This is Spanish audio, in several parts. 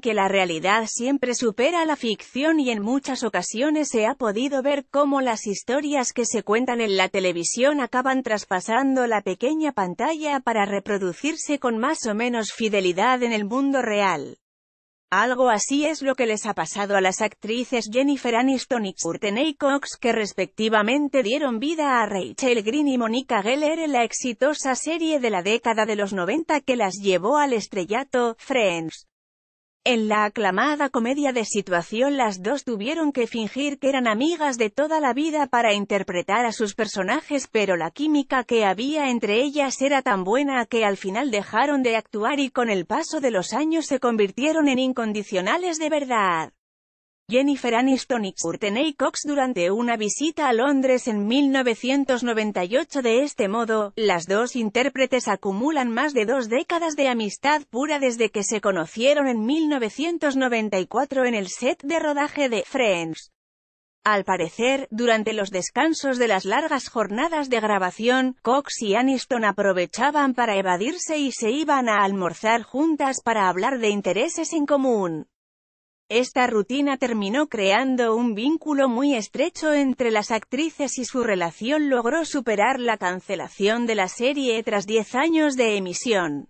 que la realidad siempre supera la ficción y en muchas ocasiones se ha podido ver cómo las historias que se cuentan en la televisión acaban traspasando la pequeña pantalla para reproducirse con más o menos fidelidad en el mundo real. Algo así es lo que les ha pasado a las actrices Jennifer Aniston y Courtney Cox que respectivamente dieron vida a Rachel Green y Monica Geller en la exitosa serie de la década de los 90 que las llevó al estrellato, Friends. En la aclamada comedia de situación las dos tuvieron que fingir que eran amigas de toda la vida para interpretar a sus personajes pero la química que había entre ellas era tan buena que al final dejaron de actuar y con el paso de los años se convirtieron en incondicionales de verdad. Jennifer Aniston y Courtney Cox durante una visita a Londres en 1998 de este modo, las dos intérpretes acumulan más de dos décadas de amistad pura desde que se conocieron en 1994 en el set de rodaje de Friends. Al parecer, durante los descansos de las largas jornadas de grabación, Cox y Aniston aprovechaban para evadirse y se iban a almorzar juntas para hablar de intereses en común. Esta rutina terminó creando un vínculo muy estrecho entre las actrices y su relación logró superar la cancelación de la serie tras 10 años de emisión.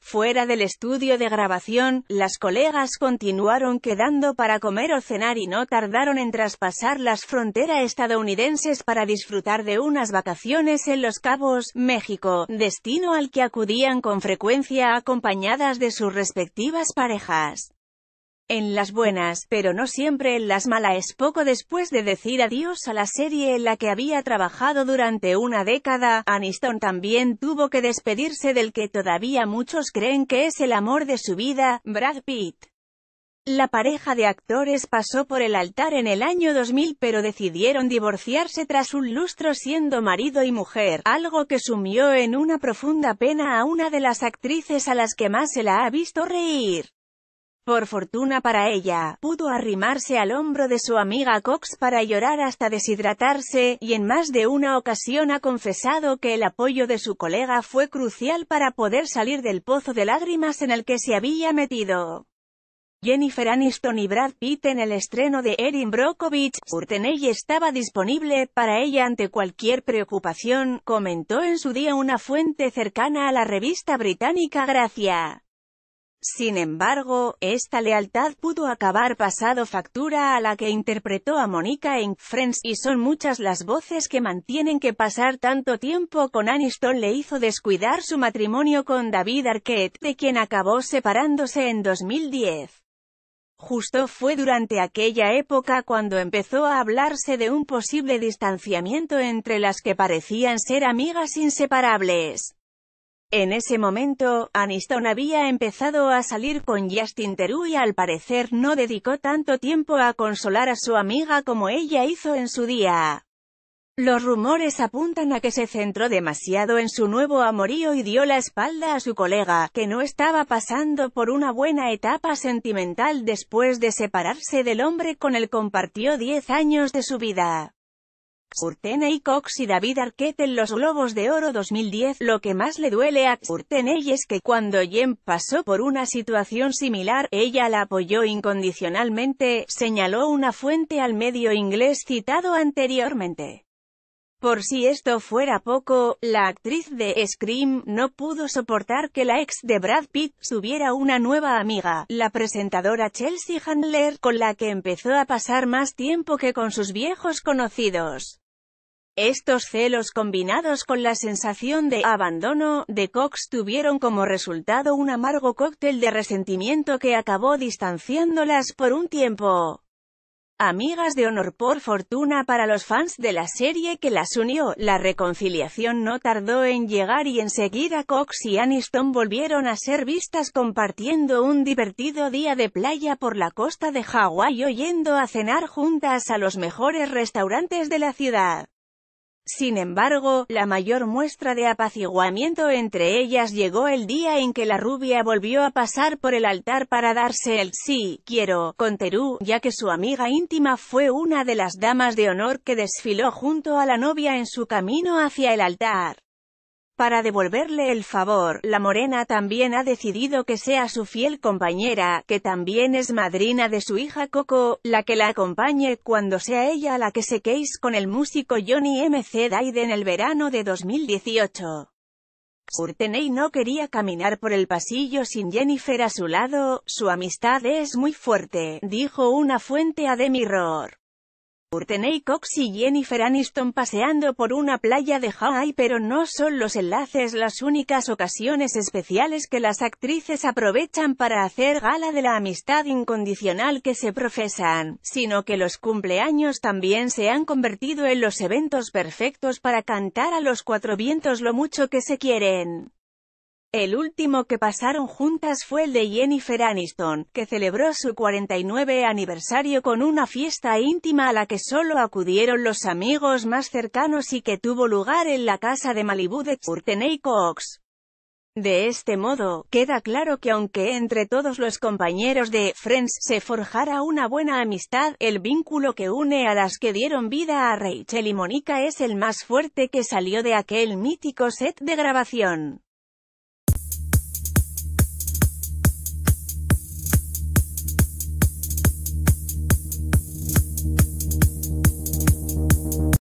Fuera del estudio de grabación, las colegas continuaron quedando para comer o cenar y no tardaron en traspasar las fronteras estadounidenses para disfrutar de unas vacaciones en Los Cabos, México, destino al que acudían con frecuencia acompañadas de sus respectivas parejas en las buenas, pero no siempre en las malas. Poco después de decir adiós a la serie en la que había trabajado durante una década, Aniston también tuvo que despedirse del que todavía muchos creen que es el amor de su vida, Brad Pitt. La pareja de actores pasó por el altar en el año 2000 pero decidieron divorciarse tras un lustro siendo marido y mujer, algo que sumió en una profunda pena a una de las actrices a las que más se la ha visto reír. Por fortuna para ella, pudo arrimarse al hombro de su amiga Cox para llorar hasta deshidratarse, y en más de una ocasión ha confesado que el apoyo de su colega fue crucial para poder salir del pozo de lágrimas en el que se había metido. Jennifer Aniston y Brad Pitt en el estreno de Erin Brockovich, Courtenay estaba disponible para ella ante cualquier preocupación, comentó en su día una fuente cercana a la revista británica Gracia. Sin embargo, esta lealtad pudo acabar pasado factura a la que interpretó a Monica en Friends, y son muchas las voces que mantienen que pasar tanto tiempo con Aniston le hizo descuidar su matrimonio con David Arquette, de quien acabó separándose en 2010. Justo fue durante aquella época cuando empezó a hablarse de un posible distanciamiento entre las que parecían ser amigas inseparables. En ese momento, Aniston había empezado a salir con Justin Teru y al parecer no dedicó tanto tiempo a consolar a su amiga como ella hizo en su día. Los rumores apuntan a que se centró demasiado en su nuevo amorío y dio la espalda a su colega, que no estaba pasando por una buena etapa sentimental después de separarse del hombre con el compartió 10 años de su vida. Courtney Cox y David Arquette en los Globos de Oro 2010. Lo que más le duele a Courtney es que cuando Jen pasó por una situación similar, ella la apoyó incondicionalmente, señaló una fuente al medio inglés citado anteriormente. Por si esto fuera poco, la actriz de Scream no pudo soportar que la ex de Brad Pitt subiera una nueva amiga, la presentadora Chelsea Handler, con la que empezó a pasar más tiempo que con sus viejos conocidos. Estos celos combinados con la sensación de abandono de Cox tuvieron como resultado un amargo cóctel de resentimiento que acabó distanciándolas por un tiempo. Amigas de honor por fortuna para los fans de la serie que las unió, la reconciliación no tardó en llegar y enseguida Cox y Aniston volvieron a ser vistas compartiendo un divertido día de playa por la costa de Hawái y yendo a cenar juntas a los mejores restaurantes de la ciudad. Sin embargo, la mayor muestra de apaciguamiento entre ellas llegó el día en que la rubia volvió a pasar por el altar para darse el «sí, quiero» con Terú, ya que su amiga íntima fue una de las damas de honor que desfiló junto a la novia en su camino hacia el altar. Para devolverle el favor, la morena también ha decidido que sea su fiel compañera, que también es madrina de su hija Coco, la que la acompañe cuando sea ella la que se con el músico Johnny C. Dide en el verano de 2018. Courtney no quería caminar por el pasillo sin Jennifer a su lado, su amistad es muy fuerte, dijo una fuente a Demi Mirror. Courtney Cox y Jennifer Aniston paseando por una playa de Hawaii pero no son los enlaces las únicas ocasiones especiales que las actrices aprovechan para hacer gala de la amistad incondicional que se profesan, sino que los cumpleaños también se han convertido en los eventos perfectos para cantar a los cuatro vientos lo mucho que se quieren. El último que pasaron juntas fue el de Jennifer Aniston, que celebró su 49 aniversario con una fiesta íntima a la que solo acudieron los amigos más cercanos y que tuvo lugar en la casa de Malibu de Courtney Cox. De este modo, queda claro que aunque entre todos los compañeros de Friends se forjara una buena amistad, el vínculo que une a las que dieron vida a Rachel y Monica es el más fuerte que salió de aquel mítico set de grabación.